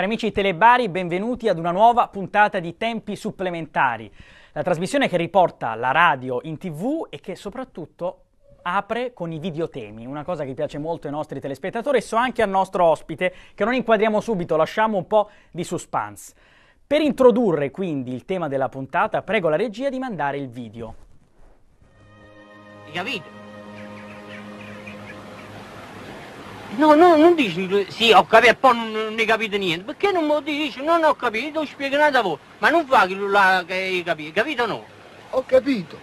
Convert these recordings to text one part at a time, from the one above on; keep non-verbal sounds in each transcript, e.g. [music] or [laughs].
Cari amici telebari, benvenuti ad una nuova puntata di Tempi Supplementari, la trasmissione che riporta la radio in tv e che soprattutto apre con i videotemi, una cosa che piace molto ai nostri telespettatori e so anche al nostro ospite, che non inquadriamo subito, lasciamo un po' di suspense. Per introdurre quindi il tema della puntata, prego la regia di mandare il video. Hai capito? No, no, non dici, sì, ho capito, poi non, non, ne capite niente. Perché non mi lo dici? Non ho capito, spiegate a voi. Ma non fa che la hai capito, capito o no? Ho capito.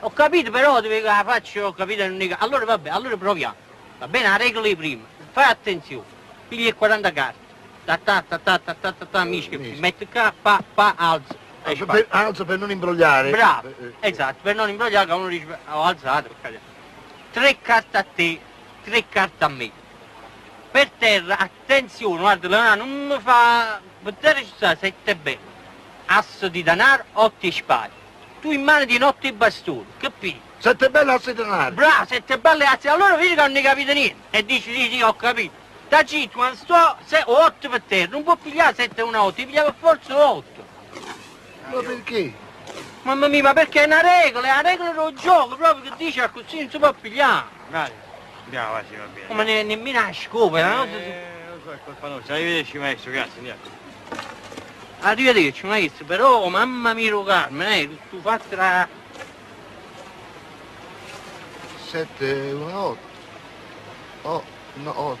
Ho capito, però deve la faccio, ho capito, non ne capito. Allora vabbè, allora proviamo. Va bene, la regola di prima. Fai attenzione, pigli 40 carte. Ta ta ta ta ta ta ta ta, eh, mischia, metti qua, pa, pa, alzo. Alzo per, non imbrogliare. Bravo, eh, eh. esatto, per non imbrogliare, uno dice, ho oh, alzato, Tre carte a te, tre carte a me per terra, attenzione, guarda Leonardo, non mi fa... per terra ci sta sette belle, asso di danaro, otto spade, tu in mano di notte i bastoni, capito? Sette belle asse di danaro. Bravo, sette belle asse, allora vedi che non ne capite niente, e dici sì sì ho capito. Da G quando sto, se, ho otto per terra, non può pigliare sette o otto, ti piglia per forza otto. Ma perché? Mamma mia, ma perché è una regola, è una regola del gioco proprio che dice così non si può pigliare. Dai. Andiamo avanti, va bene. Ma ne, nemmeno la scopera, no? Eh, lo so, è colpa nostra. Arrivederci maestro, grazie, andiamo. Arrivederci maestro, però oh, mamma mia Carmen, eh, tu fatta 7, 718. Oh, no, 8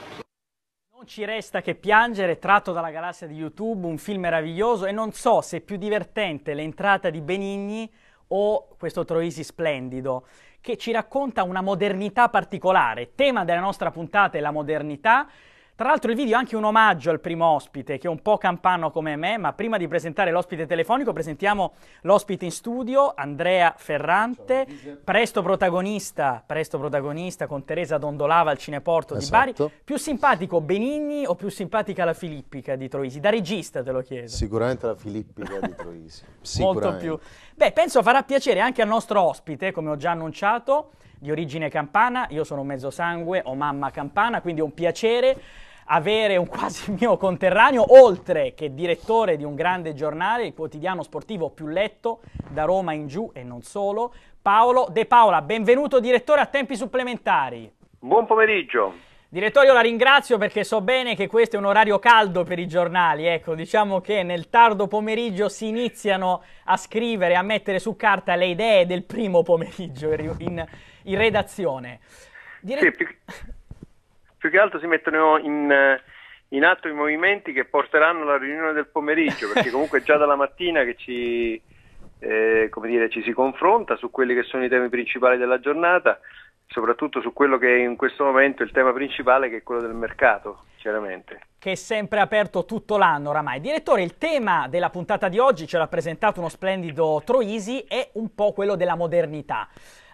Non ci resta che piangere, tratto dalla galassia di YouTube, un film meraviglioso e non so se è più divertente l'entrata di Benigni o questo Troisi splendido che ci racconta una modernità particolare. tema della nostra puntata è la modernità. Tra l'altro il video è anche un omaggio al primo ospite, che è un po' campano come me, ma prima di presentare l'ospite telefonico presentiamo l'ospite in studio, Andrea Ferrante, Ciao, presto, protagonista, presto protagonista, con Teresa Dondolava al Cineporto esatto. di Bari. Esatto. Più simpatico Benigni o più simpatica la Filippica di Troisi? Da regista te lo chiedo. Sicuramente la Filippica di Troisi. [laughs] Molto più. Beh, penso farà piacere anche al nostro ospite, come ho già annunciato, di origine campana. Io sono mezzo sangue, ho mamma campana, quindi è un piacere avere un quasi [laughs] mio conterraneo, oltre che direttore di un grande giornale, il quotidiano sportivo più letto da Roma in giù e non solo, Paolo De Paola. Benvenuto direttore a tempi supplementari. Buon pomeriggio. Direttorio la ringrazio perché so bene che questo è un orario caldo per i giornali, ecco, diciamo che nel tardo pomeriggio si iniziano a scrivere, a mettere su carta le idee del primo pomeriggio in, in redazione. Dire... Sì, più, più, che altro si mettono in, in, atto i movimenti che porteranno alla riunione del pomeriggio, perché [laughs] comunque è già dalla mattina che ci, eh, dire, ci si confronta su quelli che sono i temi principali della giornata soprattutto su quello che è in questo momento il tema principale che è quello del mercato, chiaramente. Che è sempre aperto tutto l'anno oramai. Direttore, il tema della puntata di oggi, ce l'ha presentato uno splendido Troisi, è un po' quello della modernità.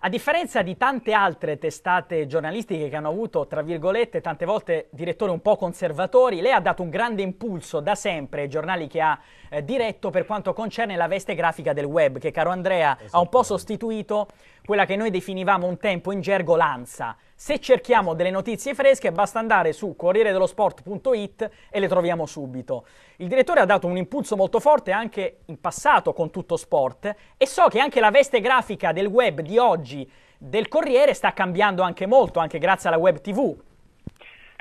A differenza di tante altre testate giornalistiche che hanno avuto, tra virgolette, tante volte direttori un po' conservatori, lei ha dato un grande impulso da sempre ai giornali che ha eh, diretto per quanto concerne la veste grafica del web, che caro Andrea ha un po' sostituito quella che noi definivamo un tempo in gergo lanza. Se cerchiamo delle notizie fresche basta andare su corriere-dello-sport.it e le troviamo subito. Il direttore ha dato un impulso molto forte anche in passato con tutto sport e so che anche la veste grafica del web di oggi del Corriere sta cambiando anche molto, anche grazie alla web TV.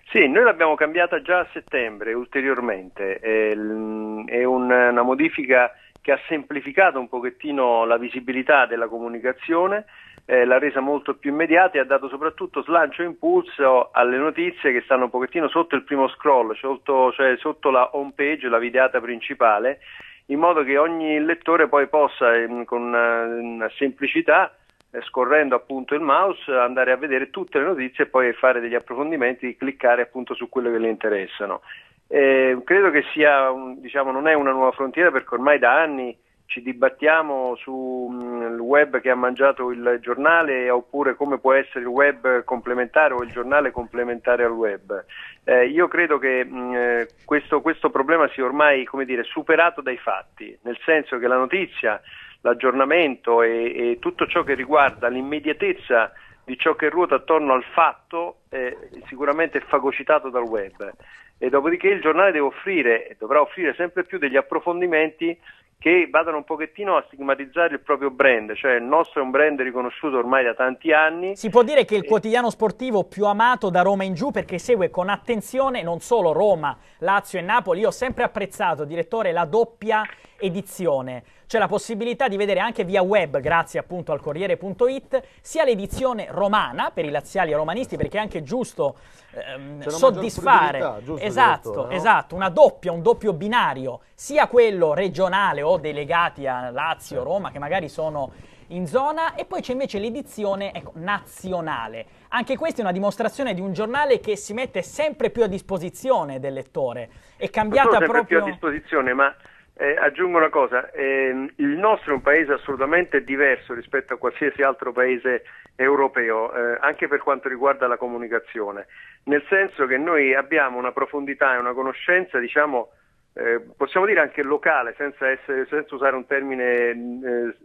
Sì, noi l'abbiamo cambiata già a settembre ulteriormente, è una modifica che ha semplificato un pochettino la visibilità della comunicazione, eh, l'ha resa molto più immediata e ha dato soprattutto slancio e impulso alle notizie che stanno un pochettino sotto il primo scroll, sotto, cioè sotto la home page, la videata principale, in modo che ogni lettore poi possa ehm, eh, con una, semplicità eh, scorrendo appunto il mouse, andare a vedere tutte le notizie e poi fare degli approfondimenti, cliccare appunto su quelle che le interessano. Eh, credo che sia, un, diciamo, non è una nuova frontiera perché ormai da anni ci dibattiamo sul mm, web che ha mangiato il giornale oppure come può essere il web complementare o il giornale complementare al web. Eh, io credo che mh, mm, eh, questo, questo, problema sia ormai dire, superato dai fatti, nel senso che la notizia, l'aggiornamento e, e tutto ciò che riguarda l'immediatezza di ciò che ruota attorno al fatto eh, sicuramente fagocitato dal web e dopodiché il giornale deve offrire e dovrà offrire sempre più degli approfondimenti che vadano un pochettino a stigmatizzare il proprio brand, cioè il nostro è un brand riconosciuto ormai da tanti anni. Si può dire che è il quotidiano sportivo più amato da Roma in giù perché segue con attenzione non solo Roma, Lazio e Napoli, io ho sempre apprezzato, direttore, la doppia edizione. C'è la possibilità di vedere anche via web, grazie appunto al Corriere.it, sia l'edizione romana per i laziali e romanisti, perché è anche giusto ehm, soddisfare giusto, esatto, direttore, no? esatto, una doppia, un doppio binario, sia quello regionale o dei legati a Lazio, Roma, che magari sono in zona e poi c'è invece l'edizione ecco, nazionale. Anche questa è una dimostrazione di un giornale che si mette sempre più a disposizione del lettore. È cambiata proprio... più a disposizione, ma eh, aggiungo una cosa, eh, il nostro è un paese assolutamente diverso rispetto a qualsiasi altro paese europeo, eh, anche per quanto riguarda la comunicazione, nel senso che noi abbiamo una profondità e una conoscenza, diciamo, eh, possiamo dire anche locale, senza, essere, senza usare un termine eh,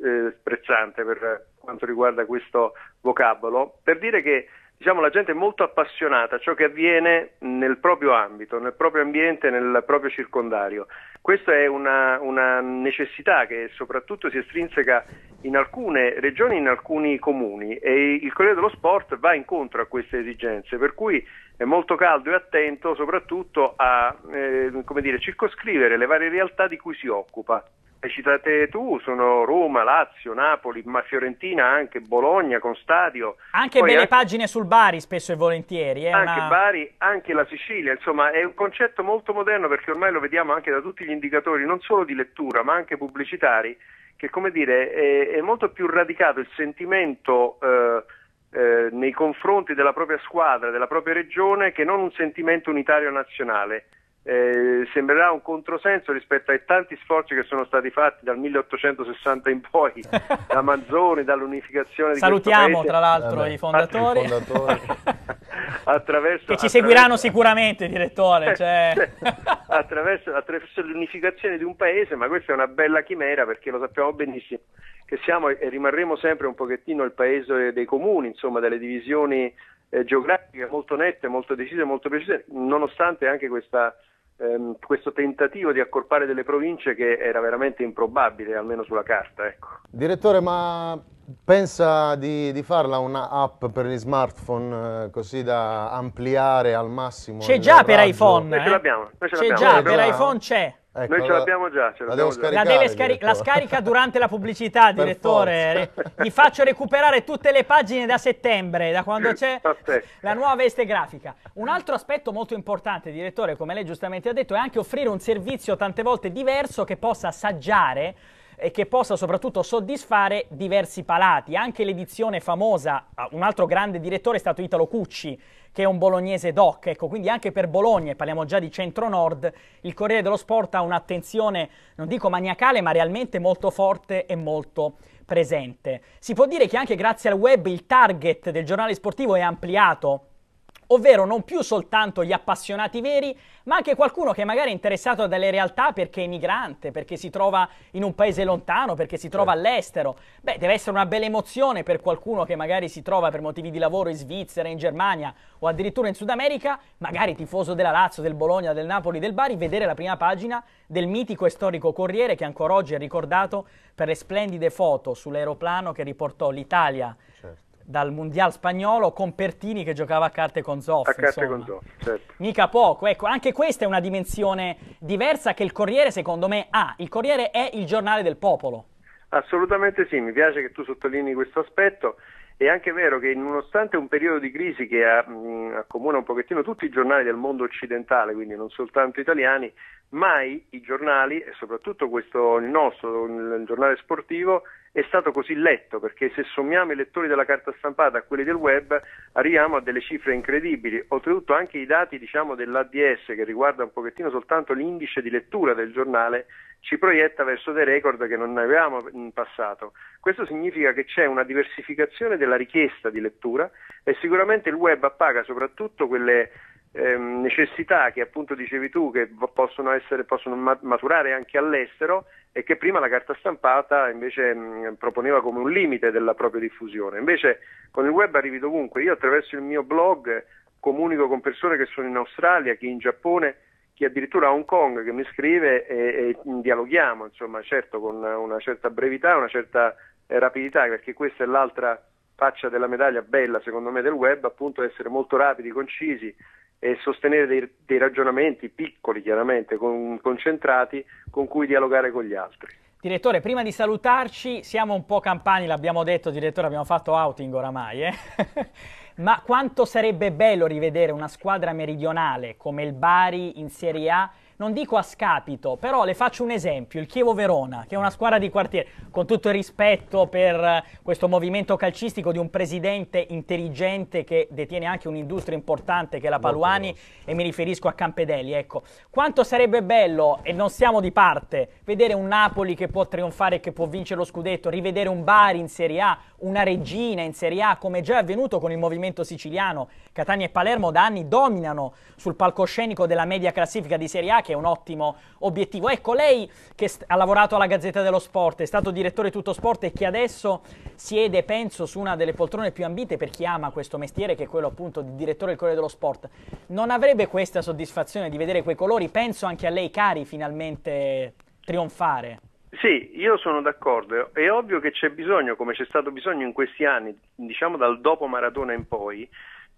eh, sprezzante per quanto riguarda questo vocabolo, per dire che diciamo, la gente è molto appassionata a ciò che avviene nel proprio ambito, nel proprio ambiente, nel proprio circondario. Questa è una, una necessità che soprattutto si estrinseca in alcune regioni, in alcuni comuni e il Corriere dello Sport va incontro a queste esigenze, per cui è molto caldo e attento soprattutto a eh, dire, circoscrivere le varie realtà di cui si occupa. Le citate tu sono Roma, Lazio, Napoli, ma Fiorentina anche, Bologna con stadio. Anche Poi belle anche... pagine sul Bari spesso e volentieri. Eh, anche una... Bari, anche la Sicilia, insomma è un concetto molto moderno perché ormai lo vediamo anche da tutti gli indicatori, non solo di lettura ma anche pubblicitari, che come dire è, è molto più radicato il sentimento... Eh, eh, nei confronti della propria squadra, della propria regione, che non un sentimento unitario nazionale eh, sembrerà un controsenso rispetto ai tanti sforzi che sono stati fatti dal 1860 in poi [laughs] da Manzoni, dall'unificazione di Salutiamo tra l'altro eh, i fondatori. [laughs] attraverso, che ci seguiranno sicuramente, direttore. Eh, cioè... attraverso, attraverso l'unificazione di un paese, ma questa è una bella chimera perché lo sappiamo benissimo che siamo e rimarremo sempre un pochettino il paese dei comuni, insomma, delle divisioni eh, geografiche molto nette, molto decise, molto precise, nonostante anche questa ehm, questo tentativo di accorpare delle province che era veramente improbabile, almeno sulla carta. Ecco. Direttore, ma pensa di, di farla app per gli smartphone eh, così da ampliare al massimo? C'è già raggio? per iPhone. Eh? Noi ce eh? l'abbiamo. C'è già, per iPhone c'è. Ecco, Noi ce l'abbiamo già, ce l'abbiamo la, già. La, scari- la, scarica durante la pubblicità, direttore. Gli faccio recuperare tutte le pagine da settembre, da quando c'è la nuova veste grafica. Un altro aspetto molto importante, direttore, come lei giustamente ha detto, è anche offrire un servizio tante volte diverso che possa assaggiare e che possa soprattutto soddisfare diversi palati. Anche l'edizione famosa, un altro grande direttore è stato Italo Cucci, che è un bolognese doc, ecco, quindi anche per Bologna, e parliamo già di centro-nord, il Corriere dello Sport ha un'attenzione, non dico maniacale, ma realmente molto forte e molto presente. Si può dire che anche grazie al web il target del giornale sportivo è ampliato, ovvero non più soltanto gli appassionati veri, ma anche qualcuno che magari è interessato dalle realtà perché è migrante, perché si trova in un paese lontano, perché si trova all'estero. Beh, deve essere una bella emozione per qualcuno che magari si trova per motivi di lavoro in Svizzera, in Germania o addirittura in Sud America, magari tifoso della Lazio, del Bologna, del Napoli, del Bari, vedere la prima pagina del mitico e storico Corriere che ancora oggi è ricordato per le splendide foto sull'aeroplano che riportò l'Italia certo dal mondiale spagnolo con Pertini che giocava a carte con Zoff. A carte con Zoff, certo. Mica poco, ecco, anche questa è una dimensione diversa che il Corriere secondo me ha. Il Corriere è il giornale del popolo. Assolutamente sì, mi piace che tu sottolinei questo aspetto. È anche vero che nonostante un periodo di crisi che mm, accomuna un pochettino tutti i giornali del mondo occidentale, quindi non soltanto italiani, mai i giornali, e soprattutto questo, il nostro, il giornale sportivo, è stato così letto, perché se sommiamo i lettori della carta stampata a quelli del web arriviamo a delle cifre incredibili. Oltretutto anche i dati diciamo, dell'ADS, che riguarda un pochettino soltanto l'indice di lettura del giornale, ci proietta verso dei record che non avevamo in passato. Questo significa che c'è una diversificazione della richiesta di lettura e sicuramente il web appaga soprattutto quelle ehm, necessità che appunto dicevi tu che possono, essere, possono, maturare anche all'estero e che prima la carta stampata invece mh, proponeva come un limite della propria diffusione. Invece con il web arrivi dovunque, io attraverso il mio blog comunico con persone che sono in Australia, chi in Giappone, chi addirittura a Hong Kong che mi scrive e, e dialoghiamo, insomma, certo con una certa brevità, una certa eh, rapidità, perché questa è l'altra faccia della medaglia bella secondo me del web, appunto essere molto rapidi, concisi e sostenere dei, dei ragionamenti piccoli chiaramente, con, concentrati, con cui dialogare con gli altri. Direttore, prima di salutarci, siamo un po' campani, l'abbiamo detto, direttore, abbiamo fatto outing oramai, eh? [laughs] ma quanto sarebbe bello rivedere una squadra meridionale come il Bari in Serie A non dico a scapito, però le faccio un esempio, il Chievo Verona, che è una squadra di quartiere, con tutto il rispetto per eh, questo movimento calcistico di un presidente intelligente che detiene anche un'industria importante che è la Paluani e mi riferisco a Campedelli, ecco. Quanto sarebbe bello, e non siamo di parte, vedere un Napoli che può trionfare, e che può vincere lo scudetto, rivedere un Bari in Serie A, una regina in Serie A, come già è avvenuto con il movimento siciliano. Catania e Palermo da anni dominano sul palcoscenico della media classifica di Serie A, che è un ottimo obiettivo. Ecco, lei che st- ha lavorato alla Gazzetta dello Sport, è stato direttore tutto sport e che adesso siede, penso, su una delle poltrone più ambite per chi ama questo mestiere, che è quello appunto di direttore del Corriere dello Sport. Non avrebbe questa soddisfazione di vedere quei colori? Penso anche a lei, cari, finalmente trionfare. Sì, io sono d'accordo. È ovvio che c'è bisogno, come c'è stato bisogno in questi anni, diciamo dal dopo Maratona in poi,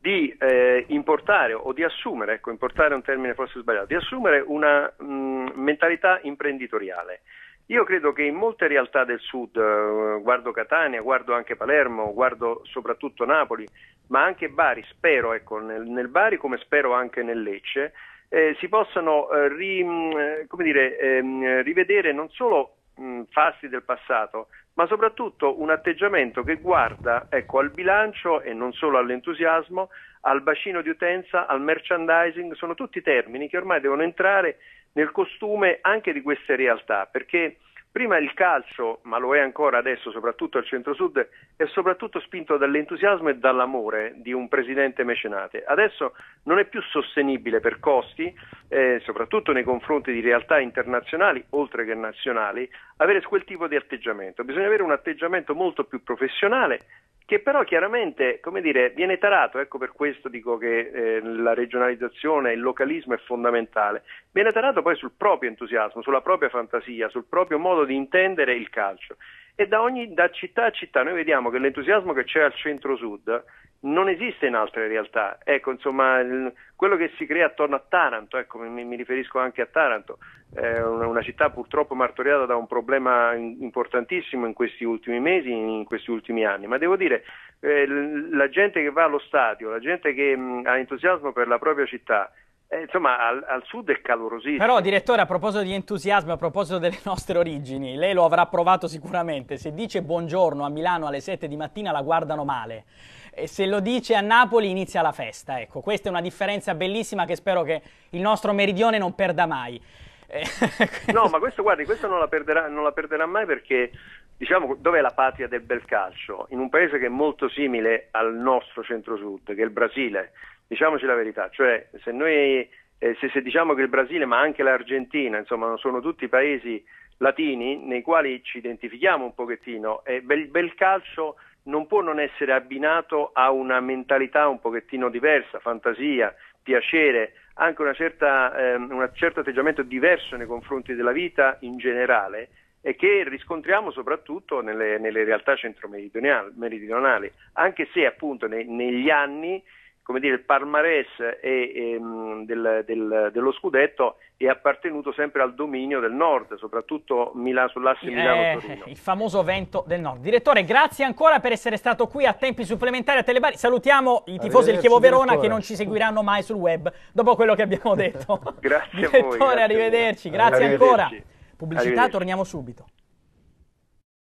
di eh, importare o di assumere, ecco, importare è un termine forse sbagliato, di assumere una mh, mm, mentalità imprenditoriale. Io credo che in molte realtà del sud, eh, guardo Catania, guardo anche Palermo, guardo soprattutto Napoli, ma anche Bari, spero ecco, nel, nel Bari come spero anche nel Lecce, eh, si possano eh, ri, mm, dire, ehm, rivedere non solo mh, fasti del passato, ma soprattutto un atteggiamento che guarda ecco, al bilancio e non solo all'entusiasmo, al bacino di utenza, al merchandising, sono tutti termini che ormai devono entrare nel costume anche di queste realtà, perché Prima il calcio, ma lo è ancora adesso, soprattutto al centro-sud, è soprattutto spinto dall'entusiasmo e dall'amore di un presidente mecenate. Adesso non è più sostenibile per costi, eh, soprattutto nei confronti di realtà internazionali, oltre che nazionali, avere quel tipo di atteggiamento. Bisogna avere un atteggiamento molto più professionale che però chiaramente come dire, viene tarato, ecco per questo dico che eh, la regionalizzazione, il localismo è fondamentale, viene tarato poi sul proprio entusiasmo, sulla propria fantasia, sul proprio modo modo di intendere il calcio. E da, ogni, da città a città noi vediamo che l'entusiasmo che c'è al centro-sud non esiste in altre realtà. Ecco, insomma, il, quello che si crea attorno a Taranto, ecco, mi, mi riferisco anche a Taranto, eh, una, una, città purtroppo martoriata da un problema in, importantissimo in questi ultimi mesi, in, in, questi ultimi anni, ma devo dire, eh, la gente che va allo stadio, la gente che mh, ha entusiasmo per la propria città, eh, insomma, al, al, sud è calorosissimo. Però, direttore, a proposito di entusiasmo, a proposito delle [laughs] nostre origini, lei lo avrà provato sicuramente. Se dice buongiorno a Milano alle 7 di mattina la guardano male. E se lo dice a Napoli inizia la festa. Ecco, questa è una differenza bellissima che spero che il nostro meridione non perda mai. Eh, [laughs] no, ma questo, guardi, questo non la perderà, non la perderà mai perché diciamo, dov'è la patria del bel calcio? In un paese che è molto simile al nostro centro-sud, che è il Brasile. Diciamoci la verità, cioè se, noi, eh, se, se diciamo che il Brasile, ma anche l'Argentina, insomma, sono tutti paesi latini nei quali ci identifichiamo un pochettino e il bel calcio non può non essere abbinato a una mentalità un pochettino diversa, fantasia, piacere, anche una certa, eh, un certo atteggiamento diverso nei confronti della vita in generale e che riscontriamo soprattutto nelle, nelle realtà centro-meridionali, anche se appunto ne, negli anni come dire, il palmarès ehm, del, del, dello scudetto è appartenuto sempre al dominio del nord, soprattutto Mila, sull'asse eh, Milano-Torino. Eh, il famoso vento del nord. Direttore, grazie ancora per essere stato qui a tempi supplementari a Telebari. Salutiamo i tifosi del Chievo Verona che non ci seguiranno mai sul web dopo quello che abbiamo [laughs] detto. grazie direttore, a voi. Direttore, arrivederci. Grazie arrivederci. ancora. Pubblicità, torniamo subito.